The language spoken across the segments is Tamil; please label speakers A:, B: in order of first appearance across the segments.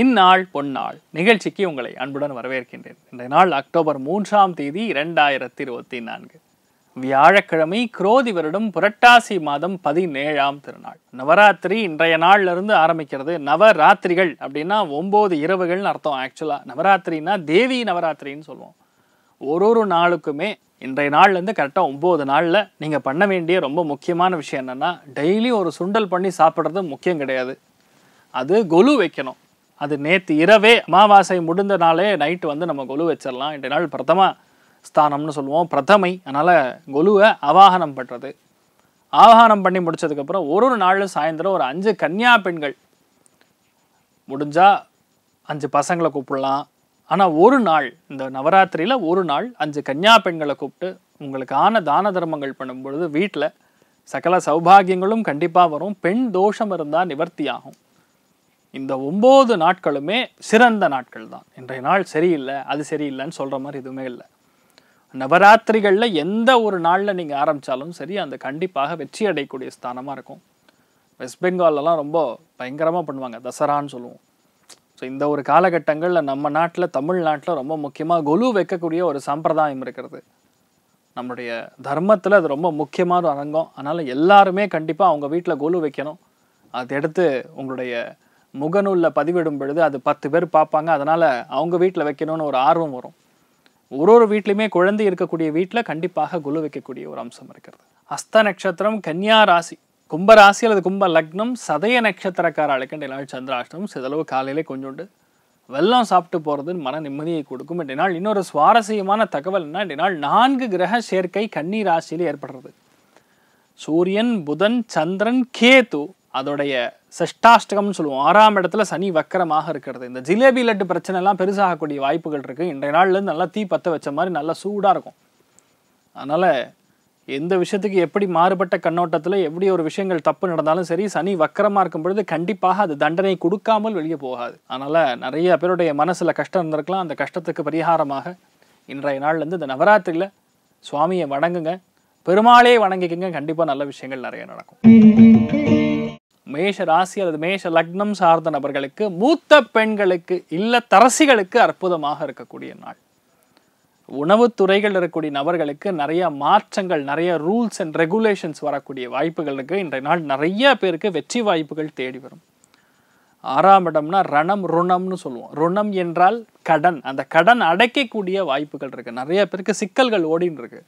A: இந்நாள் பொன்னாள் நிகழ்ச்சிக்கு உங்களை அன்புடன் வரவேற்கின்றேன் இன்றைய நாள் அக்டோபர் மூன்றாம் தேதி இரண்டாயிரத்தி இருபத்தி நான்கு வியாழக்கிழமை குரோதி வருடம் புரட்டாசி மாதம் பதினேழாம் திருநாள் நவராத்திரி இன்றைய நாள்லேருந்து ஆரம்பிக்கிறது நவராத்திரிகள் அப்படின்னா ஒம்பது இரவுகள்னு அர்த்தம் ஆக்சுவலாக நவராத்திரின்னா தேவி நவராத்திரின்னு சொல்லுவோம் ஒரு ஒரு நாளுக்குமே இன்றைய நாள்லேருந்து கரெக்டாக ஒம்பது நாளில் நீங்கள் பண்ண வேண்டிய ரொம்ப முக்கியமான விஷயம் என்னென்னா டெய்லி ஒரு சுண்டல் பண்ணி சாப்பிட்றது முக்கியம் கிடையாது அது கொலு வைக்கணும் அது நேற்று இரவே அமாவாசை முடிந்த நாளே நைட்டு வந்து நம்ம கொலு வச்சிடலாம் இன்றைய நாள் பிரதம ஸ்தானம்னு சொல்லுவோம் பிரதமை அதனால் கொலுவை அவாகனம் பண்ணுறது ஆவாகனம் பண்ணி முடித்ததுக்கப்புறம் ஒரு ஒரு நாள் சாயந்தரம் ஒரு அஞ்சு கன்னியா பெண்கள் முடிஞ்சால் அஞ்சு பசங்களை கூப்பிடலாம் ஆனால் ஒரு நாள் இந்த நவராத்திரியில் ஒரு நாள் அஞ்சு கன்னியா பெண்களை கூப்பிட்டு உங்களுக்கான தான தர்மங்கள் பண்ணும்பொழுது வீட்டில் சகல சௌபாகியங்களும் கண்டிப்பாக வரும் பெண் தோஷம் இருந்தால் நிவர்த்தி ஆகும் இந்த ஒம்பது நாட்களுமே சிறந்த நாட்கள் தான் இன்றைய நாள் சரியில்லை அது சரியில்லைன்னு சொல்கிற மாதிரி எதுவுமே இல்லை நவராத்திரிகளில் எந்த ஒரு நாளில் நீங்கள் ஆரம்பித்தாலும் சரி அந்த கண்டிப்பாக வெற்றி அடையக்கூடிய ஸ்தானமாக இருக்கும் வெஸ்ட் பெங்கால்லலாம் ரொம்ப பயங்கரமாக பண்ணுவாங்க தசரான்னு சொல்லுவோம் ஸோ இந்த ஒரு காலகட்டங்களில் நம்ம நாட்டில் தமிழ்நாட்டில் ரொம்ப முக்கியமாக கொலு வைக்கக்கூடிய ஒரு சம்பிரதாயம் இருக்கிறது நம்மளுடைய தர்மத்தில் அது ரொம்ப முக்கியமான அரங்கம் அதனால் எல்லாருமே கண்டிப்பாக அவங்க வீட்டில் கொலு வைக்கணும் அதை எடுத்து உங்களுடைய முகநூலில் பதிவிடும் பொழுது அது பத்து பேர் பார்ப்பாங்க அதனால் அவங்க வீட்டில் வைக்கணும்னு ஒரு ஆர்வம் வரும் ஒரு ஒரு வீட்லையுமே குழந்தை இருக்கக்கூடிய வீட்டில் கண்டிப்பாக குழு வைக்கக்கூடிய ஒரு அம்சம் இருக்கிறது அஸ்த நட்சத்திரம் கன்னியா ராசி கும்ப ராசி அல்லது கும்ப லக்னம் சதய அழைக்கின்ற நாள் சந்திராஷ்டமம் சிதளவு காலையிலே கொஞ்சோண்டு வெள்ளம் சாப்பிட்டு போகிறது மன நிம்மதியை கொடுக்கும் நாள் இன்னொரு சுவாரஸ்யமான தகவல்னா நாள் நான்கு கிரக சேர்க்கை கன்னி ராசியில் ஏற்படுறது சூரியன் புதன் சந்திரன் கேது அதோடைய சஷ்டாஷ்டகம்னு சொல்லுவோம் ஆறாம் இடத்துல சனி வக்கரமாக இருக்கிறது இந்த ஜிலேபி லட்டு பிரச்சனைலாம் பெருசாகக்கூடிய வாய்ப்புகள் இருக்குது இன்றைய நாள்லேருந்து நல்லா தீ பற்ற வச்ச மாதிரி நல்லா சூடாக இருக்கும் அதனால் எந்த விஷயத்துக்கு எப்படி மாறுபட்ட கண்ணோட்டத்தில் எப்படி ஒரு விஷயங்கள் தப்பு நடந்தாலும் சரி சனி வக்கரமாக இருக்கும் பொழுது கண்டிப்பாக அது தண்டனை கொடுக்காமல் வெளியே போகாது அதனால் நிறைய பேருடைய மனசில் கஷ்டம் இருந்திருக்கலாம் அந்த கஷ்டத்துக்கு பரிகாரமாக இன்றைய நாள்லேருந்து இந்த நவராத்திரியில் சுவாமியை வணங்குங்க பெருமாளே வணங்கிக்கங்க கண்டிப்பாக நல்ல விஷயங்கள் நிறைய நடக்கும் மேஷ ராசி அல்லது மேஷ லக்னம் சார்ந்த நபர்களுக்கு மூத்த பெண்களுக்கு இல்ல தரசிகளுக்கு அற்புதமாக இருக்கக்கூடிய நாள் உணவு துறைகள் இருக்கக்கூடிய நபர்களுக்கு நிறைய மாற்றங்கள் நிறைய ரூல்ஸ் அண்ட் ரெகுலேஷன்ஸ் வரக்கூடிய இருக்கு இன்றைய நாள் நிறைய பேருக்கு வெற்றி வாய்ப்புகள் தேடி வரும் ஆறாம் இடம்னா ரணம் ருணம்னு சொல்லுவோம் ருணம் என்றால் கடன் அந்த கடன் அடைக்கக்கூடிய வாய்ப்புகள் இருக்குது நிறைய பேருக்கு சிக்கல்கள் ஓடின்னு இருக்கு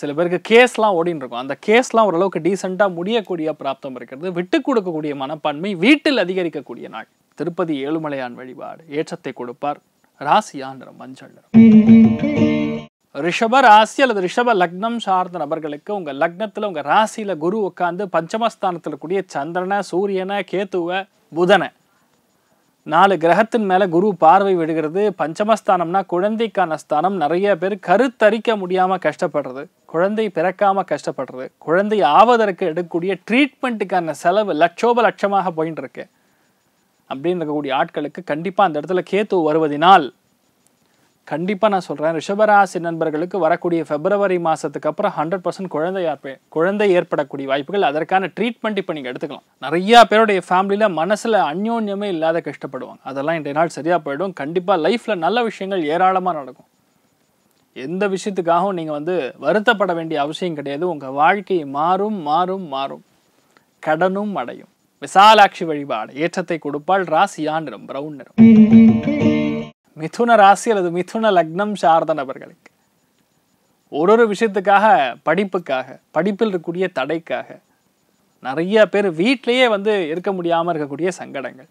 A: சில பேருக்கு கேஸ்லாம் ஓடின்னு இருக்கும் அந்த கேஸ்லாம் ஓரளவுக்கு டீசெண்டாக முடியக்கூடிய பிராப்தம் இருக்கிறது விட்டு கொடுக்கக்கூடிய மனப்பான்மை வீட்டில் அதிகரிக்கக்கூடிய நாள் திருப்பதி ஏழுமலையான் வழிபாடு ஏற்றத்தை கொடுப்பார் ராசியா மஞ்சள்
B: நிறம்
A: ரிஷப ராசி அல்லது ரிஷப லக்னம் சார்ந்த நபர்களுக்கு உங்கள் லக்னத்தில் உங்கள் ராசியில் குரு உட்காந்து பஞ்சமஸ்தானத்தில் கூடிய சந்திரனை சூரியனை கேத்துவை புதனை நாலு கிரகத்தின் மேலே குரு பார்வை விடுகிறது பஞ்சமஸ்தானம்னா குழந்தைக்கான ஸ்தானம் நிறைய பேர் கருத்தரிக்க முடியாமல் கஷ்டப்படுறது குழந்தை பிறக்காமல் கஷ்டப்படுறது குழந்தை ஆவதற்கு எடுக்கக்கூடிய ட்ரீட்மெண்ட்டுக்கான செலவு லட்சோப லட்சமாக போயின்னு இருக்கு அப்படின்னு இருக்கக்கூடிய ஆட்களுக்கு கண்டிப்பாக அந்த இடத்துல கேத்து வருவதினால் கண்டிப்பாக நான் சொல்கிறேன் ரிஷபராசி நண்பர்களுக்கு வரக்கூடிய பிப்ரவரி மாதத்துக்கு அப்புறம் ஹண்ட்ரட் பர்சன்ட் குழந்தை குழந்தை ஏற்படக்கூடிய வாய்ப்புகள் அதற்கான ட்ரீட்மெண்ட் இப்போ நீங்கள் எடுத்துக்கலாம் நிறையா பேருடைய ஃபேமிலியில் மனசில் அந்யோன்யமே இல்லாத கஷ்டப்படுவாங்க அதெல்லாம் இன்றைய நாள் சரியாக போயிடும் கண்டிப்பாக லைஃப்பில் நல்ல விஷயங்கள் ஏராளமாக நடக்கும் எந்த விஷயத்துக்காகவும் நீங்கள் வந்து வருத்தப்பட வேண்டிய அவசியம் கிடையாது உங்கள் வாழ்க்கை மாறும் மாறும் மாறும் கடனும் அடையும் விசாலாட்சி வழிபாடு ஏற்றத்தை கொடுப்பால் ராசியான் நிறம் பிரவுன்
B: நிறம்
A: மிதுன ராசி அல்லது மிதுன லக்னம் சார்ந்த நபர்களுக்கு ஒரு ஒரு விஷயத்துக்காக படிப்புக்காக படிப்பில் இருக்கக்கூடிய தடைக்காக நிறைய பேர் வீட்டிலையே வந்து இருக்க முடியாமல் இருக்கக்கூடிய சங்கடங்கள்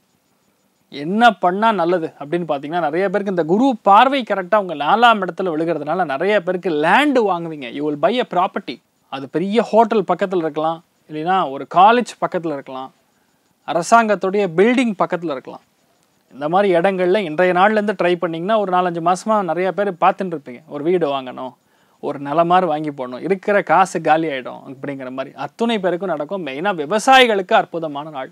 A: என்ன பண்ணால் நல்லது அப்படின்னு பார்த்தீங்கன்னா நிறைய பேருக்கு இந்த குரு பார்வை கரெக்டாக உங்கள் நாலாம் இடத்துல விழுகிறதுனால நிறைய பேருக்கு லேண்டு வாங்குவீங்க you will buy a property அது பெரிய ஹோட்டல் பக்கத்தில் இருக்கலாம் இல்லைன்னா ஒரு காலேஜ் பக்கத்தில் இருக்கலாம் அரசாங்கத்துடைய பில்டிங் பக்கத்தில் இருக்கலாம் இந்த மாதிரி இடங்கள்ல இன்றைய நாள்லேருந்து ட்ரை பண்ணிங்கன்னா ஒரு நாலஞ்சு மாதமாக நிறைய பேர் பார்த்துட்டு இருப்பீங்க ஒரு வீடு வாங்கணும் ஒரு மாதிரி வாங்கி போடணும் இருக்கிற காசு காலி ஆகிடும் அப்படிங்கிற மாதிரி அத்துணை பேருக்கும் நடக்கும் மெயினாக விவசாயிகளுக்கு அற்புதமான நாள்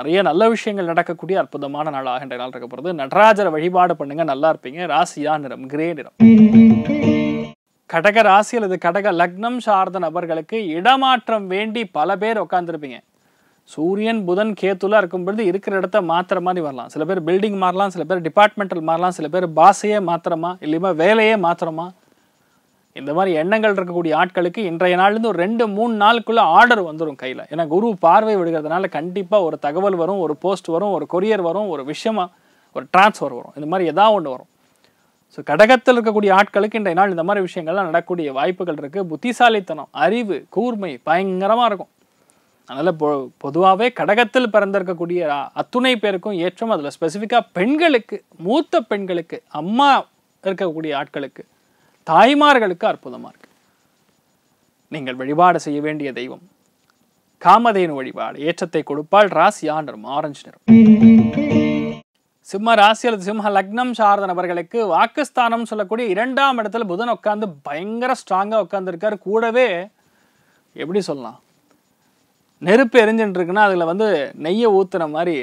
A: நிறைய நல்ல விஷயங்கள் நடக்கக்கூடிய அற்புதமான நாள் ஆகின்ற நாள் இருக்க போகிறது நடராஜரை வழிபாடு பண்ணுங்க நல்லா இருப்பீங்க ராசியா நிறம் கிரே நிறம் கடக ராசி அல்லது கடக லக்னம் சார்ந்த நபர்களுக்கு இடமாற்றம் வேண்டி பல பேர் உட்காந்துருப்பீங்க சூரியன் புதன் கேத்துலாம் இருக்கும் பொழுது இருக்கிற இடத்த மாத்திர மாதிரி வரலாம் சில பேர் பில்டிங் மாறலாம் சில பேர் டிபார்ட்மெண்டல் மாறலாம் சில பேர் பாசையே மாத்திரமா இல்லையுமா வேலையே மாத்திரமா இந்த மாதிரி எண்ணங்கள் இருக்கக்கூடிய ஆட்களுக்கு இன்றைய நாள்லேருந்து ஒரு ரெண்டு மூணு நாளுக்குள்ளே ஆர்டர் வந்துடும் கையில் ஏன்னா குரு பார்வை விடுகிறதுனால கண்டிப்பாக ஒரு தகவல் வரும் ஒரு போஸ்ட் வரும் ஒரு கொரியர் வரும் ஒரு விஷயமா ஒரு டிரான்ஸ்ஃபர் வரும் இந்த மாதிரி எதாவது ஒன்று வரும் ஸோ கடகத்தில் இருக்கக்கூடிய ஆட்களுக்கு இன்றைய நாள் இந்த மாதிரி விஷயங்கள்லாம் நடக்கக்கூடிய வாய்ப்புகள் இருக்குது புத்திசாலித்தனம் அறிவு கூர்மை பயங்கரமாக இருக்கும் அதனால் பொ பொதுவாகவே கடகத்தில் பிறந்திருக்கக்கூடிய அத்துணை பேருக்கும் ஏற்றம் அதில் ஸ்பெசிஃபிக்காக பெண்களுக்கு மூத்த பெண்களுக்கு அம்மா இருக்கக்கூடிய ஆட்களுக்கு தாய்மார்களுக்கு அற்புதமாக இருக்குது நீங்கள் வழிபாடு செய்ய வேண்டிய தெய்வம் காமதேனு வழிபாடு ஏற்றத்தை கொடுப்பால் ராசியா ஆரஞ்சு
B: நிறம்
A: சிம்ம ராசி அல்லது சிம்ம லக்னம் சார்ந்த நபர்களுக்கு வாக்குஸ்தானம் சொல்லக்கூடிய இரண்டாம் இடத்துல புதன் உட்காந்து பயங்கர ஸ்ட்ராங்காக உட்காந்துருக்கார் கூடவே எப்படி சொல்லலாம் நெருப்பு எரிஞ்சுட்டுருக்குன்னா அதில் வந்து நெய்யை ஊற்றுற மாதிரி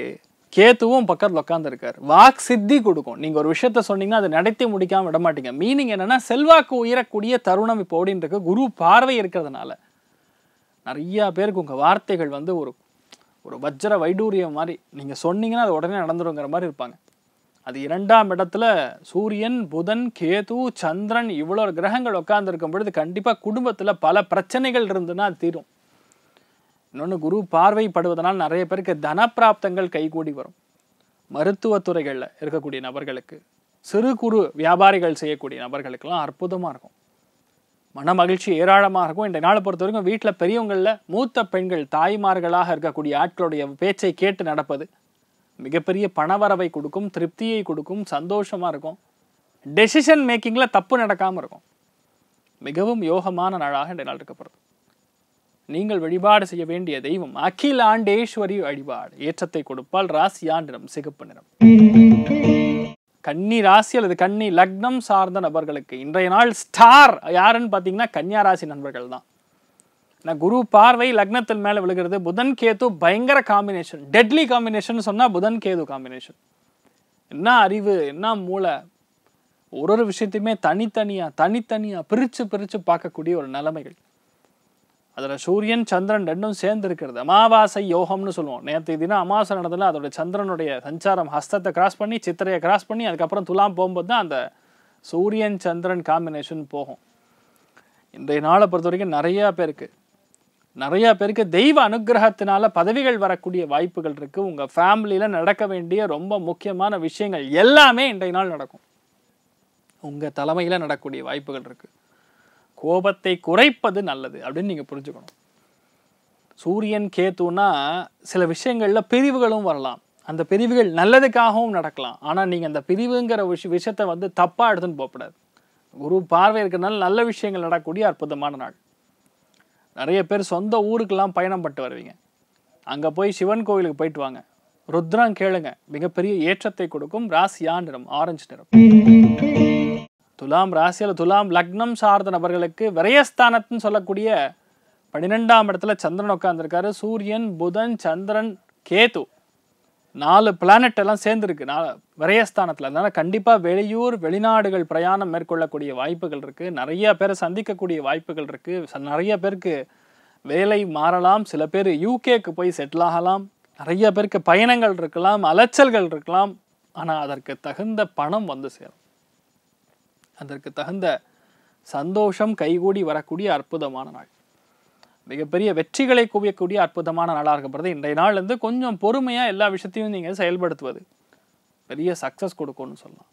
A: கேத்துவும் பக்கத்தில் உட்காந்துருக்கார் வாக்கு சித்தி கொடுக்கும் நீங்கள் ஒரு விஷயத்த சொன்னீங்கன்னா அதை நடத்தி முடிக்காமல் விட மீனிங் என்னென்னா செல்வாக்கு உயரக்கூடிய தருணம் இப்போ ஓடின்னு இருக்கு குரு பார்வை இருக்கிறதுனால நிறையா பேருக்கு உங்கள் வார்த்தைகள் வந்து ஒரு ஒரு வஜ்ர வைடூரியம் மாதிரி நீங்கள் சொன்னீங்கன்னா அது உடனே நடந்துருங்கிற மாதிரி இருப்பாங்க அது இரண்டாம் இடத்துல சூரியன் புதன் கேது சந்திரன் இவ்வளோ கிரகங்கள் உட்காந்துருக்கும் பொழுது கண்டிப்பாக குடும்பத்தில் பல பிரச்சனைகள் இருந்துன்னா அது தீரும் இன்னொன்று குரு பார்வைப்படுவதனால் நிறைய பேருக்கு தனப்பிராப்தங்கள் கைகூடி வரும் மருத்துவத்துறைகளில் இருக்கக்கூடிய நபர்களுக்கு சிறு குறு வியாபாரிகள் செய்யக்கூடிய நபர்களுக்கெல்லாம் அற்புதமாக இருக்கும் மன மகிழ்ச்சி ஏராளமாக இருக்கும் இந்த நாளை பொறுத்த வரைக்கும் வீட்டில் பெரியவங்களில் மூத்த பெண்கள் தாய்மார்களாக இருக்கக்கூடிய ஆட்களுடைய பேச்சை கேட்டு நடப்பது மிகப்பெரிய பணவரவை கொடுக்கும் திருப்தியை கொடுக்கும் சந்தோஷமாக இருக்கும் டெசிஷன் மேக்கிங்கில் தப்பு நடக்காமல் இருக்கும் மிகவும் யோகமான நாளாக இந்த நாள் இருக்கப்படுது நீங்கள் வழிபாடு செய்ய வேண்டிய தெய்வம் அகில ஆண்டேஸ்வரி வழிபாடு ஏற்றத்தை கொடுப்பால் ராசி நிறம் சிகப்பு நிறம் கன்னி ராசி அல்லது கன்னி லக்னம் சார்ந்த நபர்களுக்கு இன்றைய நாள் ஸ்டார் யாருன்னு பார்த்தீங்கன்னா கன்னியா ராசி நண்பர்கள் தான் நான் குரு பார்வை லக்னத்தின் மேலே விழுகிறது புதன் கேது பயங்கர காம்பினேஷன் டெட்லி காம்பினேஷன் சொன்னால் புதன் கேது காம்பினேஷன் என்ன அறிவு என்ன மூளை ஒரு ஒரு விஷயத்தையுமே தனித்தனியாக தனித்தனியாக பிரித்து பிரித்து பார்க்கக்கூடிய ஒரு நிலைமைகள் அதில் சூரியன் சந்திரன் ரெண்டும் சேர்ந்து இருக்கிறது அமாவாசை யோகம்னு சொல்லுவோம் நேற்று தினம் அமாவாசை நடந்ததில் அதோட சந்திரனுடைய சஞ்சாரம் ஹஸ்தத்தை கிராஸ் பண்ணி சித்திரையை கிராஸ் பண்ணி அதுக்கப்புறம் துலாம் போகும்போது தான் அந்த சூரியன் சந்திரன் காம்பினேஷன் போகும் இன்றைய நாளை பொறுத்த வரைக்கும் நிறையா பேருக்கு நிறையா பேருக்கு தெய்வ அனுகிரகத்தினால பதவிகள் வரக்கூடிய வாய்ப்புகள் இருக்குது உங்கள் ஃபேமிலியில் நடக்க வேண்டிய ரொம்ப முக்கியமான விஷயங்கள் எல்லாமே இன்றைய நாள் நடக்கும் உங்கள் தலைமையில் நடக்கூடிய வாய்ப்புகள் இருக்குது கோபத்தை குறைப்பது நல்லது அப்படின்னு நீங்கள் புரிஞ்சுக்கணும் சூரியன் கேத்துனா சில விஷயங்களில் பிரிவுகளும் வரலாம் அந்த பிரிவுகள் நல்லதுக்காகவும் நடக்கலாம் ஆனால் நீங்கள் அந்த பிரிவுங்கிற விஷ விஷயத்தை வந்து தப்பாக எடுத்துன்னு போகப்படாது குரு பார்வை இருக்கிறதுனால நல்ல விஷயங்கள் நடக்கக்கூடிய அற்புதமான நாள் நிறைய பேர் சொந்த ஊருக்கெல்லாம் பயணம் பட்டு வருவீங்க அங்கே போய் சிவன் கோவிலுக்கு போயிட்டு வாங்க ருத்ரம் கேளுங்க மிகப்பெரிய ஏற்றத்தை கொடுக்கும் ராசியா நிறம் ஆரஞ்சு நிறம் துலாம் ராசியில் துலாம் லக்னம் சார்ந்த நபர்களுக்கு விரயஸ்தானத்துன்னு சொல்லக்கூடிய பன்னிரெண்டாம் இடத்துல சந்திரன் உட்காந்துருக்காரு சூரியன் புதன் சந்திரன் கேது நாலு பிளானட் எல்லாம் சேர்ந்துருக்கு நாலு விரயஸ்தானத்தில் அதனால் கண்டிப்பாக வெளியூர் வெளிநாடுகள் பிரயாணம் மேற்கொள்ளக்கூடிய வாய்ப்புகள் இருக்குது நிறைய பேரை சந்திக்கக்கூடிய வாய்ப்புகள் இருக்குது நிறைய பேருக்கு வேலை மாறலாம் சில பேர் யூகேக்கு போய் செட்டில் ஆகலாம் நிறைய பேருக்கு பயணங்கள் இருக்கலாம் அலைச்சல்கள் இருக்கலாம் ஆனால் அதற்கு தகுந்த பணம் வந்து சேரும் அதற்கு தகுந்த சந்தோஷம் கைகூடி வரக்கூடிய அற்புதமான நாள் மிகப்பெரிய வெற்றிகளை குவியக்கூடிய அற்புதமான நாளாக இருக்கப்படுறது இன்றைய நாள் வந்து கொஞ்சம் பொறுமையாக எல்லா விஷயத்தையும் நீங்கள் செயல்படுத்துவது பெரிய சக்ஸஸ் கொடுக்கும்னு சொல்லலாம்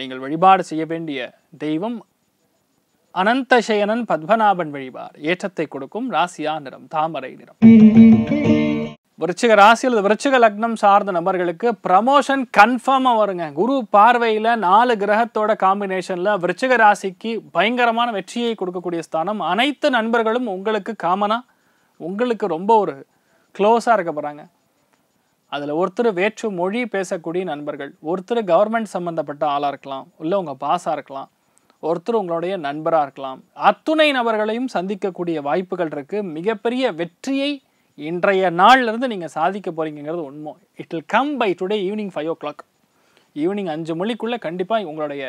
A: நீங்கள் வழிபாடு செய்ய வேண்டிய தெய்வம் அனந்தசயனன் பத்மநாபன் வழிபாடு ஏற்றத்தை கொடுக்கும் ராசியா நிறம் தாமரை
B: நிறம்
A: விருச்சிக ராசி அல்லது விருச்சிக லக்னம் சார்ந்த நபர்களுக்கு ப்ரமோஷன் கன்ஃபார்மாக வருங்க குரு பார்வையில் நாலு கிரகத்தோட காம்பினேஷனில் விருச்சிக ராசிக்கு பயங்கரமான வெற்றியை கொடுக்கக்கூடிய ஸ்தானம் அனைத்து நண்பர்களும் உங்களுக்கு காமனாக உங்களுக்கு ரொம்ப ஒரு க்ளோஸாக இருக்க போகிறாங்க அதில் ஒருத்தர் வேற்று மொழி பேசக்கூடிய நண்பர்கள் ஒருத்தர் கவர்மெண்ட் சம்மந்தப்பட்ட ஆளாக இருக்கலாம் இல்லை உங்கள் பாஸாக இருக்கலாம் ஒருத்தர் உங்களுடைய நண்பராக இருக்கலாம் அத்துணை நபர்களையும் சந்திக்கக்கூடிய வாய்ப்புகள் இருக்குது மிகப்பெரிய வெற்றியை இன்றைய நாள்லேருந்து நீங்கள் சாதிக்க போகிறீங்கிறது உண்மை it will come by today evening five o'clock evening அஞ்சு மணிக்குள்ளே கண்டிப்பாக உங்களுடைய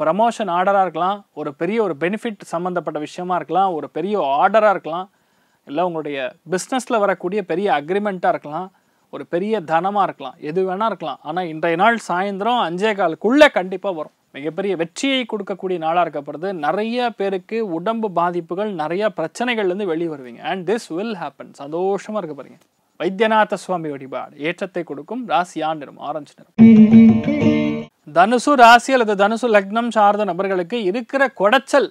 A: ப்ரமோஷன் ஆர்டராக இருக்கலாம் ஒரு பெரிய ஒரு பெனிஃபிட் சம்மந்தப்பட்ட விஷயமா இருக்கலாம் ஒரு பெரிய ஆர்டராக இருக்கலாம் இல்லை உங்களுடைய பிஸ்னஸில் வரக்கூடிய பெரிய அக்ரிமெண்ட்டாக இருக்கலாம் ஒரு பெரிய தனமாக இருக்கலாம் எது வேணால் இருக்கலாம் ஆனால் இன்றைய நாள் சாயந்தரம் அஞ்சே காலுக்குள்ளே கண்டிப்பாக வரும் மிகப்பெரிய வெற்றியை கொடுக்கக்கூடிய நாளாக இருக்கப்படுது நிறைய பேருக்கு உடம்பு பாதிப்புகள் நிறைய பிரச்சனைகள்லேருந்து வெளியே வருவீங்க அண்ட் திஸ் வில் ஹேப்பன் சந்தோஷமாக இருக்க பாருங்க வைத்தியநாத சுவாமி வழிபாடு ஏற்றத்தை கொடுக்கும் ராசி நிறம் ஆரஞ்சு நிறம் தனுசு ராசி அல்லது தனுசு லக்னம் சார்ந்த நபர்களுக்கு இருக்கிற கொடைச்சல்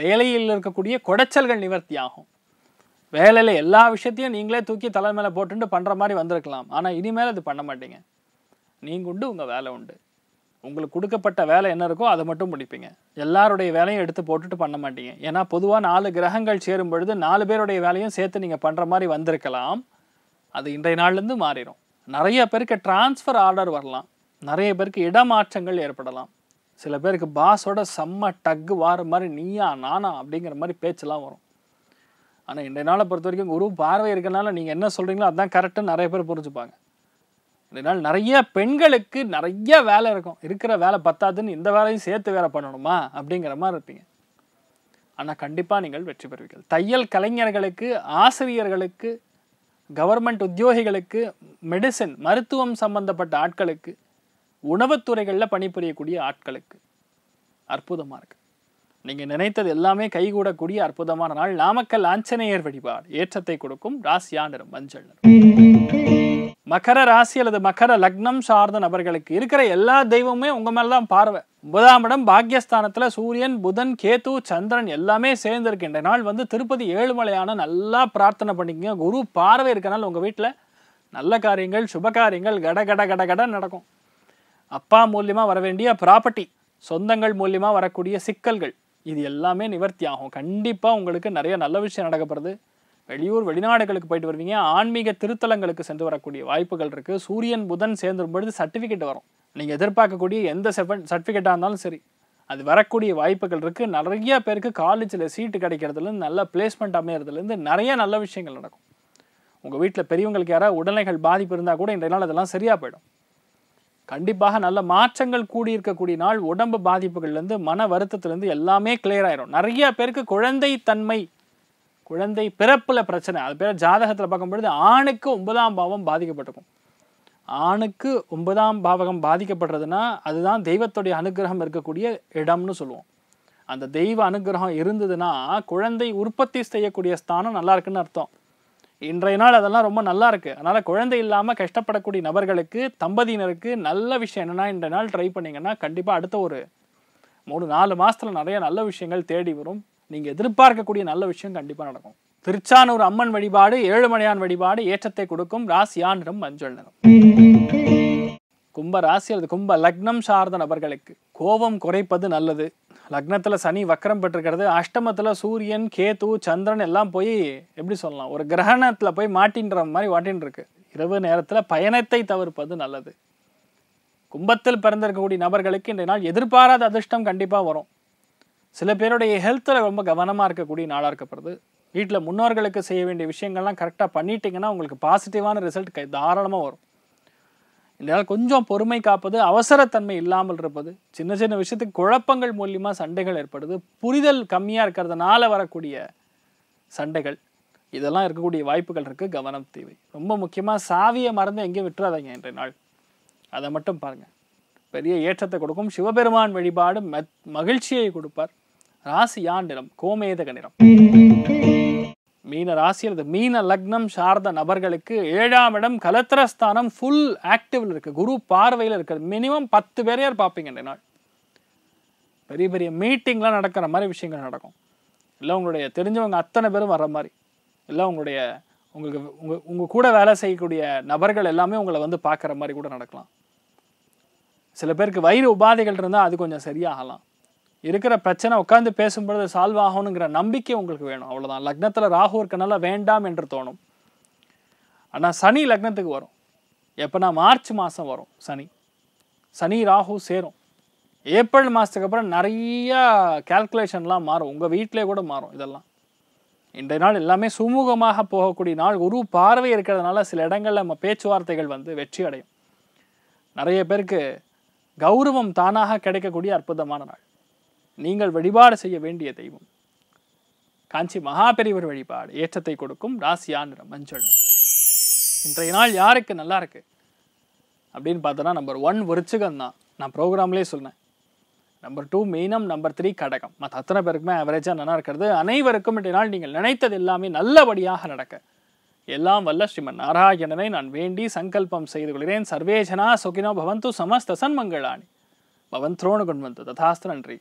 A: வேலையில் இருக்கக்கூடிய கொடைச்சல்கள் நிவர்த்தி ஆகும் வேலையில் எல்லா விஷயத்தையும் நீங்களே தூக்கி தலை மேலே போட்டுட்டு பண்ணுற மாதிரி வந்திருக்கலாம் ஆனால் இனிமேல் அது பண்ண மாட்டீங்க நீங்கள் உண்டு உங்கள் வேலை உண்டு உங்களுக்கு கொடுக்கப்பட்ட வேலை என்ன இருக்கோ அதை மட்டும் முடிப்பீங்க எல்லாருடைய வேலையும் எடுத்து போட்டுட்டு பண்ண மாட்டீங்க ஏன்னா பொதுவாக நாலு கிரகங்கள் சேரும் பொழுது நாலு பேருடைய வேலையும் சேர்த்து நீங்கள் பண்ணுற மாதிரி வந்திருக்கலாம் அது இன்றைய நாள்லேருந்து மாறிடும் நிறைய பேருக்கு டிரான்ஸ்ஃபர் ஆர்டர் வரலாம் நிறைய பேருக்கு இடமாற்றங்கள் ஏற்படலாம் சில பேருக்கு பாஸோட செம்ம டக்கு வார மாதிரி நீயா நானா அப்படிங்கிற மாதிரி பேச்செல்லாம் வரும் ஆனால் இன்றைய நாளை பொறுத்த வரைக்கும் குரு பார்வை இருக்கிறனால நீங்கள் என்ன சொல்கிறீங்களோ அதுதான் கரெக்டுன்னு நிறைய பேர் புரிஞ்சுப்பாங்க அதனால் நிறைய பெண்களுக்கு நிறைய வேலை இருக்கும் இருக்கிற வேலை பத்தாதுன்னு இந்த வேலையும் சேர்த்து வேலை பண்ணணுமா அப்படிங்கிற மாதிரி இருப்பீங்க ஆனால் கண்டிப்பாக நீங்கள் வெற்றி பெறுவீர்கள் தையல் கலைஞர்களுக்கு ஆசிரியர்களுக்கு கவர்மெண்ட் உத்தியோகிகளுக்கு மெடிசன் மருத்துவம் சம்பந்தப்பட்ட ஆட்களுக்கு உணவுத்துறைகளில் பணிபுரியக்கூடிய ஆட்களுக்கு அற்புதமாக இருக்குது நீங்கள் நினைத்தது எல்லாமே கைகூடக்கூடிய அற்புதமான நாள் நாமக்கல் ஆஞ்சநேயர் வழிபாடு ஏற்றத்தை கொடுக்கும் ராசியா நிறம் மஞ்சள் மகர ராசி அல்லது மகர லக்னம் சார்ந்த நபர்களுக்கு இருக்கிற எல்லா தெய்வமுமே உங்க மேலதான் பார்வை ஒன்பதாம் இடம் பாக்யஸ்தானத்துல சூரியன் புதன் கேது சந்திரன் எல்லாமே சேர்ந்து இருக்கின்ற நாள் வந்து திருப்பதி ஏழுமலையான நல்லா பிரார்த்தனை பண்ணிக்கங்க குரு பார்வை இருக்கனால உங்க வீட்டுல நல்ல காரியங்கள் சுப காரியங்கள் கட கட கட கட நடக்கும் அப்பா மூலியமா வர வேண்டிய ப்ராப்பர்ட்டி சொந்தங்கள் மூலியமா வரக்கூடிய சிக்கல்கள் இது எல்லாமே நிவர்த்தி ஆகும் கண்டிப்பா உங்களுக்கு நிறைய நல்ல விஷயம் நடக்கப்படுறது வெளியூர் வெளிநாடுகளுக்கு போயிட்டு வருவீங்க ஆன்மீக திருத்தலங்களுக்கு சென்று வரக்கூடிய வாய்ப்புகள் இருக்குது சூரியன் புதன் சேர்ந்து வரும்பொழுது சர்டிஃபிகேட் வரும் நீங்கள் எதிர்பார்க்கக்கூடிய எந்த செவன் சர்டிஃபிகேட்டாக இருந்தாலும் சரி அது வரக்கூடிய வாய்ப்புகள் இருக்குது நிறைய பேருக்கு காலேஜில் சீட்டு கிடைக்கிறதுலேருந்து நல்ல பிளேஸ்மெண்ட் அமையிறதுலேருந்து நிறைய நல்ல விஷயங்கள் நடக்கும் உங்கள் வீட்டில் பெரியவங்களுக்கு யாராவது உடல்நிலைகள் பாதிப்பு இருந்தால் கூட இன்றைய நாள் அதெல்லாம் சரியாக போயிடும் கண்டிப்பாக நல்ல மாற்றங்கள் கூடியிருக்கக்கூடிய நாள் உடம்பு பாதிப்புகள்லேருந்து மன வருத்தத்துலேருந்து எல்லாமே கிளியர் ஆயிரும் நிறைய பேருக்கு குழந்தை தன்மை குழந்தை பிறப்பில் பிரச்சனை அது பேர் ஜாதகத்தில் பார்க்கும்பொழுது ஆணுக்கு ஒன்பதாம் பாவம் பாதிக்கப்பட்டிருக்கும் ஆணுக்கு ஒன்பதாம் பாவகம் பாதிக்கப்படுறதுன்னா அதுதான் தெய்வத்துடைய அனுகிரகம் இருக்கக்கூடிய இடம்னு சொல்லுவோம் அந்த தெய்வ அனுகிரகம் இருந்ததுன்னா குழந்தை உற்பத்தி செய்யக்கூடிய ஸ்தானம் நல்லா இருக்குன்னு அர்த்தம் இன்றைய நாள் அதெல்லாம் ரொம்ப நல்லா இருக்கு அதனால குழந்தை இல்லாமல் கஷ்டப்படக்கூடிய நபர்களுக்கு தம்பதியினருக்கு நல்ல விஷயம் என்னன்னா இன்றைய நாள் ட்ரை பண்ணீங்கன்னா கண்டிப்பாக அடுத்த ஒரு மூணு நாலு மாதத்தில் நிறைய நல்ல விஷயங்கள் தேடி வரும் நீங்கள் எதிர்பார்க்கக்கூடிய நல்ல விஷயம் கண்டிப்பாக நடக்கும் திருச்சானூர் அம்மன் வழிபாடு ஏழுமலையான் வழிபாடு ஏற்றத்தை கொடுக்கும் ராசியான் நிறம் மஞ்சள் நிறம் கும்ப ராசி அல்லது கும்ப லக்னம் சார்ந்த நபர்களுக்கு கோபம் குறைப்பது நல்லது லக்னத்தில் சனி வக்கரம் பெற்றிருக்கிறது அஷ்டமத்தில் சூரியன் கேது சந்திரன் எல்லாம் போய் எப்படி சொல்லலாம் ஒரு கிரகணத்தில் போய் மாட்டின்ற மாதிரி மாட்டின் இருக்கு இரவு நேரத்தில் பயணத்தை தவிர்ப்பது நல்லது கும்பத்தில் பிறந்திருக்கக்கூடிய நபர்களுக்கு இன்றைய நாள் எதிர்பாராத அதிர்ஷ்டம் கண்டிப்பாக வரும் சில பேருடைய ஹெல்த்தில் ரொம்ப கவனமாக இருக்கக்கூடிய நாளாக இருக்கப்படுது வீட்டில் முன்னோர்களுக்கு செய்ய வேண்டிய விஷயங்கள்லாம் கரெக்டாக பண்ணிட்டீங்கன்னா உங்களுக்கு பாசிட்டிவான ரிசல்ட் கை தாராளமாக வரும் இந்த கொஞ்சம் பொறுமை காப்பது அவசரத்தன்மை இல்லாமல் இருப்பது சின்ன சின்ன விஷயத்துக்கு குழப்பங்கள் மூலியமாக சண்டைகள் ஏற்படுது புரிதல் கம்மியாக இருக்கிறதுனால வரக்கூடிய சண்டைகள் இதெல்லாம் இருக்கக்கூடிய வாய்ப்புகள் இருக்குது கவனம் தேவை ரொம்ப முக்கியமாக சாவியை மறந்து எங்கேயும் விட்டுறாதீங்க இன்றைய நாள் அதை மட்டும் பாருங்கள் பெரிய ஏற்றத்தை கொடுக்கும் சிவபெருமான் வழிபாடு மகிழ்ச்சியை கொடுப்பார் ராசியா நிறம் கோமேதக நிறம் மீன ராசி மீன லக்னம் சார்ந்த நபர்களுக்கு ஏழாம் இடம் கலத்திரஸ்தானம் ஃபுல் ஆக்டிவ்ல இருக்கு குரு பார்வையில் இருக்குது மினிமம் பத்து பேரையார் பார்ப்பீங்க இந்த நாள் பெரிய பெரிய மீட்டிங்லாம் நடக்கிற மாதிரி விஷயங்கள் நடக்கும் இல்லை உங்களுடைய தெரிஞ்சவங்க அத்தனை பேரும் வர்ற மாதிரி இல்லை உங்களுடைய உங்களுக்கு உங்கள் உங்கள் கூட வேலை செய்யக்கூடிய நபர்கள் எல்லாமே உங்களை வந்து பார்க்குற மாதிரி கூட நடக்கலாம் சில பேருக்கு வயிறு உபாதைகள் இருந்தால் அது கொஞ்சம் சரியாகலாம் இருக்கிற பிரச்சனை உட்காந்து பேசும்பொழுது சால்வ் ஆகணுங்கிற நம்பிக்கை உங்களுக்கு வேணும் அவ்வளோதான் லக்னத்தில் ராகு இருக்கனால வேண்டாம் என்று தோணும் ஆனால் சனி லக்னத்துக்கு வரும் எப்போனா மார்ச் மாதம் வரும் சனி சனி ராகு சேரும் ஏப்ரல் மாதத்துக்கு அப்புறம் நிறையா கேல்குலேஷன்லாம் மாறும் உங்கள் வீட்டிலே கூட மாறும் இதெல்லாம் இன்றைய நாள் எல்லாமே சுமூகமாக போகக்கூடிய நாள் ஒரு பார்வை இருக்கிறதுனால சில இடங்களில் நம்ம பேச்சுவார்த்தைகள் வந்து வெற்றி அடையும் நிறைய பேருக்கு கௌரவம் தானாக கிடைக்கக்கூடிய அற்புதமான நாள் நீங்கள் வழிபாடு செய்ய வேண்டிய தெய்வம் காஞ்சி மகாபெரிவர் வழிபாடு ஏற்றத்தை கொடுக்கும் ராசியா மஞ்சள் இன்றைய நாள் யாருக்கு நல்லா இருக்கு அப்படின்னு பார்த்தோன்னா நம்பர் ஒன் விருச்சிகம் தான் நான் ப்ரோக்ராம்லேயே சொன்னேன் நம்பர் டூ மீனம் நம்பர் த்ரீ கடகம் மற்ற அத்தனை பேருக்குமே அவரேஜாக நல்லா இருக்கிறது அனைவருக்கும் இன்றைய நாள் நீங்கள் நினைத்தது எல்லாமே நல்லபடியாக நடக்க எல்லாம் வல்ல ஸ்ரீமன் நாராயணனை நான் வேண்டி சங்கல்பம் செய்து கொள்கிறேன் சர்வேஜனா சுகினோ பவந்து சமஸ்த சன்மங்களாணி பவன் துரோணு கொண்டு வந்து ததாஸ்து நன்றி